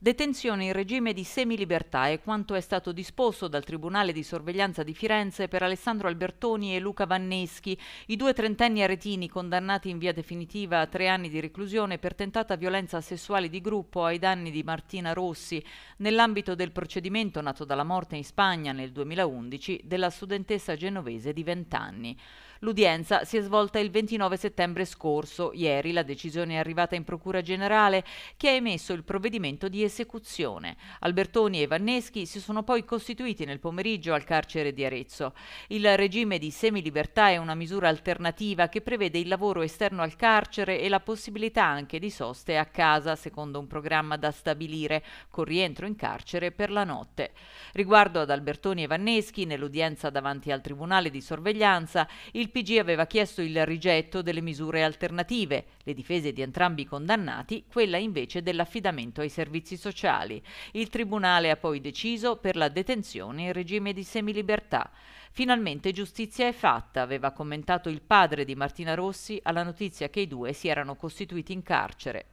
Detenzione in regime di semilibertà è quanto è stato disposto dal Tribunale di Sorveglianza di Firenze per Alessandro Albertoni e Luca Vanneschi, i due trentenni aretini condannati in via definitiva a tre anni di reclusione per tentata violenza sessuale di gruppo ai danni di Martina Rossi, nell'ambito del procedimento nato dalla morte in Spagna nel 2011 della studentessa genovese di 20 anni. L'udienza si è svolta il 29 settembre scorso. Ieri la decisione è arrivata in Procura Generale che ha emesso il provvedimento di esecuzione. Albertoni e Vanneschi si sono poi costituiti nel pomeriggio al carcere di Arezzo. Il regime di semilibertà è una misura alternativa che prevede il lavoro esterno al carcere e la possibilità anche di soste a casa, secondo un programma da stabilire, con rientro in carcere per la notte. Riguardo ad Albertoni e Vanneschi, nell'udienza davanti al Tribunale di Sorveglianza, il PG aveva chiesto il rigetto delle misure alternative, le difese di entrambi i condannati, quella invece dell'affidamento ai servizi sociali. Il Tribunale ha poi deciso per la detenzione in regime di semilibertà. Finalmente giustizia è fatta, aveva commentato il padre di Martina Rossi alla notizia che i due si erano costituiti in carcere.